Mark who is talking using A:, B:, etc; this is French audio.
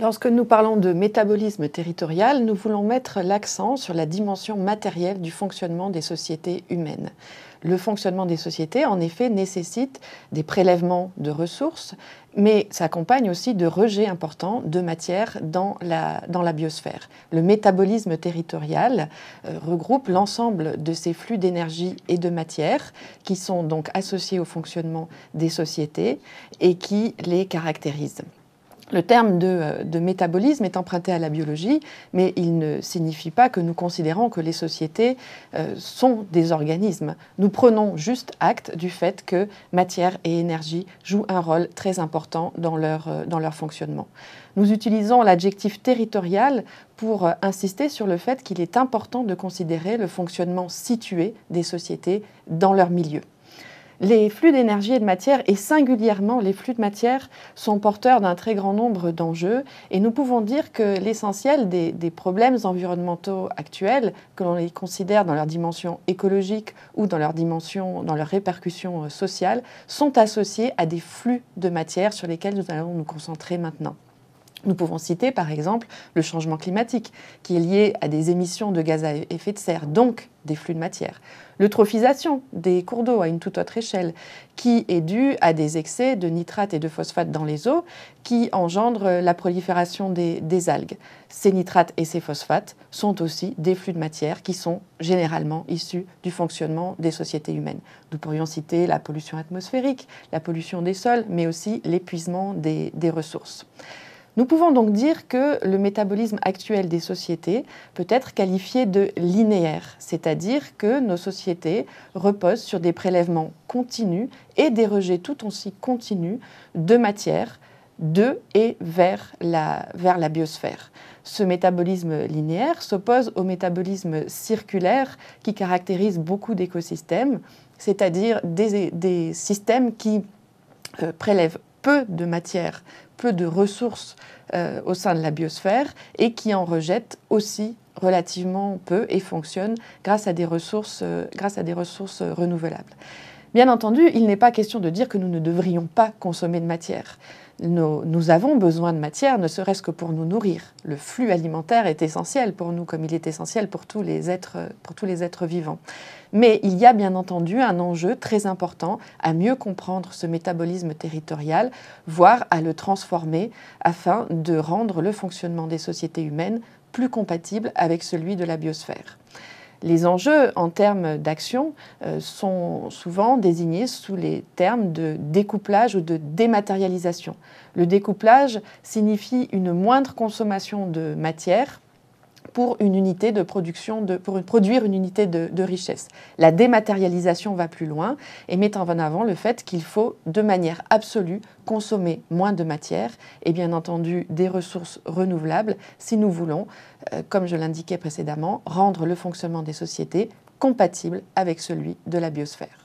A: Lorsque nous parlons de métabolisme territorial, nous voulons mettre l'accent sur la dimension matérielle du fonctionnement des sociétés humaines. Le fonctionnement des sociétés, en effet, nécessite des prélèvements de ressources, mais s'accompagne aussi de rejets importants de matière dans la, biosphère. Le métabolisme territorial euh, regroupe l'ensemble de ces flux d'énergie et de matière qui sont donc associés au fonctionnement des sociétés et qui les caractérisent. Le terme euh, de, métabolisme est emprunté à la biologie, mais il ne signifie pas que nous considérons que les sociétés euh, sont des organismes. Nous prenons juste acte du fait que matière et énergie jouent un rôle très important dans leur, euh, fonctionnement. Nous utilisons l'adjectif territorial pour insister sur le fait qu'il est important de considérer le fonctionnement situé des sociétés dans leur milieu. Les flux d'énergie et de matière, et singulièrement les flux de matière, sont porteurs d'un très grand nombre d'enjeux. Et nous pouvons dire que l'essentiel des, problèmes environnementaux actuels, que l'on les considère dans leur dimension écologique ou dans leur dimension, dans leur répercussion euh, sociale, sont associés à des flux de matière sur lesquels nous allons nous concentrer maintenant. Nous pouvons citer par exemple le changement climatique, qui est lié à des émissions de gaz à effet de serre, donc des flux de matière. L'eutrophisation des cours d'eau à une toute autre échelle, qui est due à des excès de nitrates et de phosphates dans les eaux, qui engendrent la prolifération des, algues. Ces nitrates et ces phosphates sont aussi des flux de matière qui sont généralement issus du fonctionnement des sociétés humaines. Nous pourrions citer la pollution atmosphérique, la pollution des sols, mais aussi l'épuisement des ressources. Nous pouvons donc dire que le métabolisme actuel des sociétés peut être qualifié de linéaire, c'est-à-dire que nos sociétés reposent sur des prélèvements continus et des rejets tout aussi continus de matière de et vers la, vers la biosphère. Ce métabolisme linéaire s'oppose au métabolisme circulaire qui caractérise beaucoup d'écosystèmes, c'est-à-dire des, systèmes qui euh, prélèvent peu de matière peu de ressources euh, au sein de la biosphère et qui en rejette aussi relativement peu et fonctionne grâce à des euh, grâce à des ressources renouvelables. Bien entendu, il n'est pas question de dire que nous ne devrions pas consommer de matière. Nous, avons besoin de matière, ne serait-ce que pour nous nourrir. Le flux alimentaire est essentiel pour nous, comme il est essentiel pour tous les êtres vivants. Mais il y a bien entendu un enjeu très important à mieux comprendre ce métabolisme territorial, voire à le transformer afin de rendre le fonctionnement des sociétés humaines plus compatible avec celui de la biosphère les enjeux en termes d'action euh, sont souvent désignés sous les termes de découplage ou de dématérialisation. Le découplage signifie une moindre consommation de matière pour, une unité de production de, pour produire une unité de, richesse. La dématérialisation va plus loin et met en avant le fait qu'il faut de manière absolue consommer moins de matière et bien entendu des ressources renouvelables si nous voulons, euh, comme je l'indiquais précédemment, rendre le fonctionnement des sociétés compatible avec celui de la biosphère.